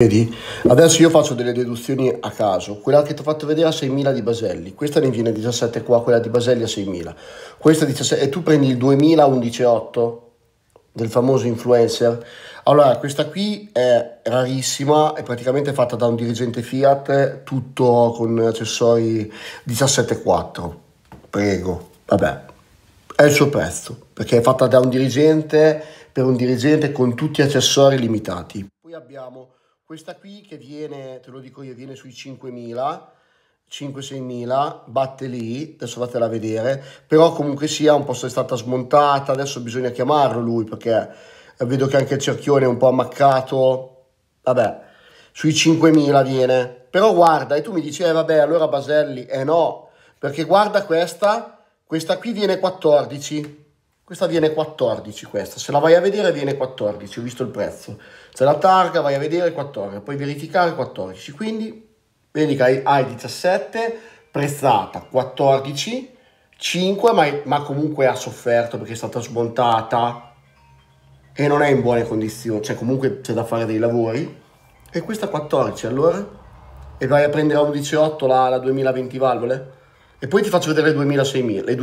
Vedi? Adesso io faccio delle deduzioni a caso, quella che ti ho fatto vedere a 6.000 di Baselli, questa ne viene 17 qua, quella di Baselli a 6.000, questa 17, e tu prendi il 2011 del famoso influencer, allora questa qui è rarissima, è praticamente fatta da un dirigente Fiat, tutto con accessori 17.4, prego, vabbè, è il suo prezzo, perché è fatta da un dirigente, per un dirigente con tutti gli accessori limitati. Poi abbiamo questa qui che viene, te lo dico io, viene sui 5.000, 5-6.000, batte lì, adesso fatela vedere, però comunque sia un po' è stata smontata, adesso bisogna chiamarlo lui perché eh, vedo che anche il cerchione è un po' ammaccato, vabbè, sui 5.000 viene. Però guarda, e tu mi dici, eh vabbè, allora Baselli, eh no, perché guarda questa, questa qui viene 14, questa viene 14, questa. Se la vai a vedere viene 14, ho visto il prezzo. Se la targa, vai a vedere 14, poi verificare 14. Quindi vedi che hai, 17, prezzata 14, 5, ma, ma comunque ha sofferto perché è stata smontata e non è in buone condizioni, cioè comunque c'è da fare dei lavori. E questa 14 allora? E vai a prendere a 11,8 la, la 2020 valvole? E poi ti faccio vedere le 2000, le 2000.